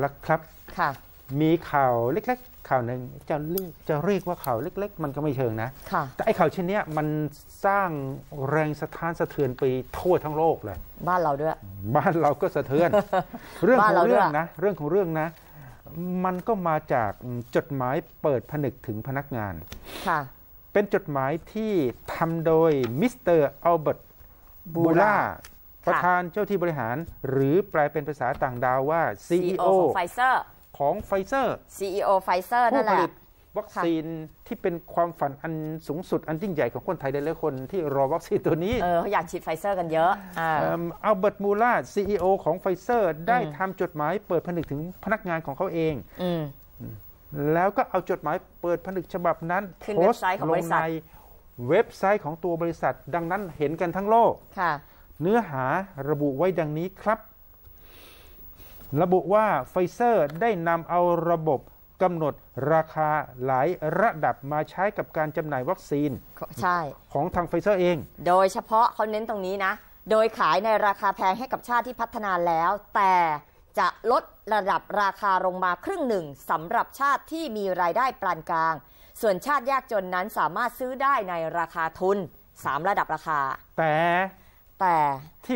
แล้วครับค่ะมีข่าวเล็กๆข่าวหนึ่งจะเรียกจะเรียกว่าข่าวเล็กๆ มันก็ไม่เชิงนะค่ะแต่ไอ้ข่าวเช่นนี้มันสร้างแรงสะท้านสะเทือนไปทั่วทั้งโลกเลย บ้านเราด้วย บ้านเราก็สะเทือน เรื่องของเรื่องนะ เรื่องของเรื่องนะ มันก็มาจากจดหมายเปิดผนึกถึงพนักงานค่ะ เป็นจดหมายที่ทำโดยมิสเตอร์อัลเบิร์ตบูล่าประธานเจ้าที่บริหารหรือแปลเป็นภาษาต่างดาวว่า CEO ของไฟเซอร์ ของไฟเซอร์ CEO ไฟเซอร์นั่นแหละวัคซีนที่เป็นความฝันอันสูงสุดอันยิ่งใหญ่ของคนไทยหลายๆคนที่รอวัคซีนตัวนี้เออเขาอยากฉีดไฟเซอร์กันเยอะเอาเบิร์ตมูล่าซีอของไฟเซอร์ ได้ทำจดหมายเปิดผนึกถึงพนักงานของเขาเองอแล้วก็เอาจดหมายเปิดผนึกฉบับนั้นโพสต์ลงในเว็บไซต์ของตัวบริษัท ดังนั้นเห็นกันทั้งโลกค่ะเนื้อหาระบุไว้ดังนี้ครับ ระบุว่าไฟเซอร์ได้นำเอาระบบกำหนดราคาหลายระดับมาใช้กับการจำหน่ายวัคซีนใช่ ของทางไฟเซอร์เอง โดยเฉพาะเขาเน้นตรงนี้นะ โดยขายในราคาแพงให้กับชาติที่พัฒนาแล้ว แต่จะลดระดับราคาลงมาครึ่งหนึ่งสำหรับชาติที่มีรายได้ปานกลาง ส่วนชาติยากจนนั้นสามารถซื้อได้ในราคาทุน 3 ระดับราคา แต่แต่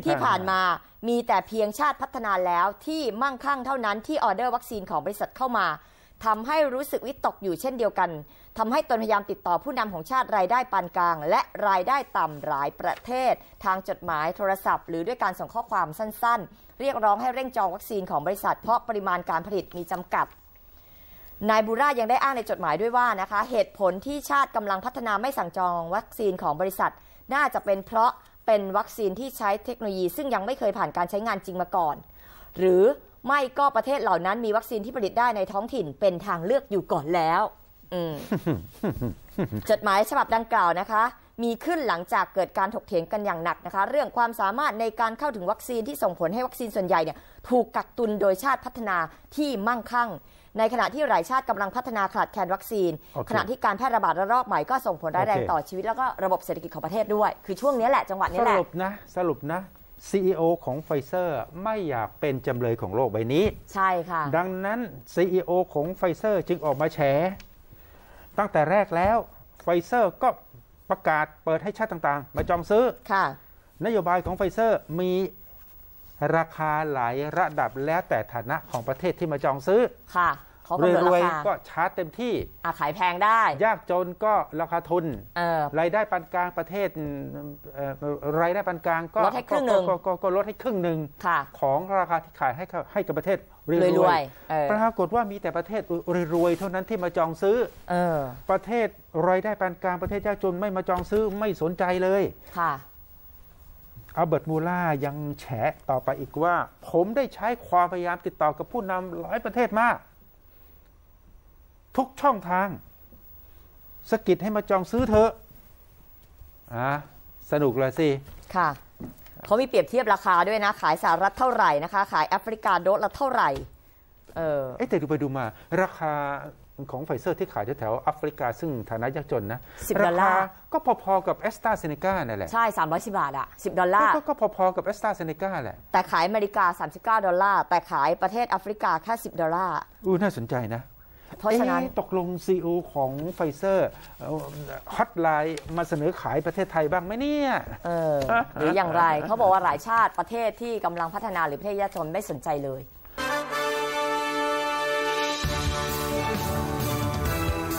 ที่ผ่านมา มีแต่เพียงชาติพัฒนาแล้ว ที่มั่งคั่งเท่านั้นที่ออเดอร์วัคซีนของบริษัทเข้ามา ทำให้รู้สึกวิตกอยู่เช่นเดียวกัน ทำให้ตนพยายามติดต่อผู้นำของชาติ รายได้ปานกลาง และรายได้ต่ำหลายประเทศ ทางจดหมายโทรศัพท์ หรือด้วยการส่งข้อความสั้น ๆ เรียกร้องให้เร่งจองวัคซีนของบริษัท เพราะปริมาณการผลิตมีจำกัด นายบูรายังได้อ้างในจดหมายด้วยว่านะคะเหตุผลที่ชาติกำลังพัฒนาไม่สั่งจองวัคซีนของบริษัทน่าจะเป็นเพราะเป็นวัคซีนที่ใช้เทคโนโลยีซึ่งยังไม่เคยผ่านการใช้งานจริงมาก่อน หรือไม่ก็ประเทศเหล่านั้นมีวัคซีนที่ผลิตได้ในท้องถิ่นเป็นทางเลือกอยู่ก่อนแล้วจดหมายฉบับดังกล่าวนะคะมีขึ้นหลังจากเกิดการถกเถียงกันอย่างหนักนะคะ เรื่องความสามารถในการเข้าถึงวัคซีนที่ส่งผลให้วัคซีนส่วนใหญ่เนี่ยถูกกักตุนโดยชาติพัฒนาที่มั่งคั่ง ในขณะที่หลายชาติกำลังพัฒนาขาดแคลนวัคซีน ขณะที่การแพร่ระบาดระลอกใหม่ก็ส่งผลร้ายแรงต่อชีวิตแล้วก็ระบบเศรษฐกิจของประเทศด้วยคือช่วงนี้แหละจังหวะนี้แหละสรุปนะสรุปนะ CEO ของไฟเซอร์ไม่อยากเป็นจำเลยของโลกใบนี้ใช่ค่ะดังนั้น CEO ของไฟเซอร์จึงออกมาแฉตั้งแต่แรกแล้วไฟเซอร์ก็ประกาศเปิดให้ชาติต่างๆ มาจองซื้อ ค่ะ นโยบายของไฟเซอร์มีราคาหลายระดับแล้วแต่ฐานะของประเทศที่มาจองซื้อ ค่ะเขรวยก็ชาร์จเต็มที่อาขายแพงได้ ยากจนก็ราคาทุนรายได้ปานกลางประเทศรายได้ปานกลางก็ลดให้ครึ่งหนึ่งก็ลดให้ครึ่งหนึ่งของราคาที่ขายให้ให้กับประเทศรวยรวยๆปรากฏว่ามีแต่ประเทศ รวยๆเท่านั้นที่มาจองซื้อออประเทศรายได้ปานกลาง ประเทศยากจนไม่มาจองซื้อไม่สนใจเลย ค่ะอัลเบิร์ตมูล่ายังแฉต่อไปอีกว่า ผมได้ใช้ความพยายามติดต่อกับผู้นำหลายประเทศมากทุกช่องทาง สกิดให้มาจองซื้อเถอะอ่ะสนุกเลยสิค่ะเขามีเปรียบเทียบราคาด้วยนะ ขายสหรัฐเท่าไหร่นะคะ ขายแอฟริกาโดสละเท่าไหร่ เออไอแต่ดูไปดูมา ราคาของไฟเซอร์ที่ขายแถวแอฟริกาซึ่งฐานะยากจนนะดอลลาร์ก็พอๆกับแอสตราเซเนกานี่แหละ ใช่3ส0บาทอะ10 ดอลลาร์ ก็พอๆกับแอสตราเซเนกาแหละแต่ขายอเมริกา39ดอลลาร์แต่ขายประเทศแอฟริกาแค่10ดอลลาร์อู้น่าสนใจนะเพราะฉะนั้นตกลงซีอูของไฟเซอร์ฮอตไลน์มาเสนอขายประเทศไทยบ้างไหมเนี่ยหรืออย่างไรเขาบอกว่าหลายชาติประเทศที่กำลังพัฒนาหรือประเทศยากจนไม่สนใจเลย